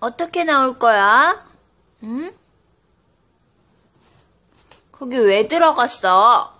어떻게 나올 거야? 응? 거기 왜 들어갔어?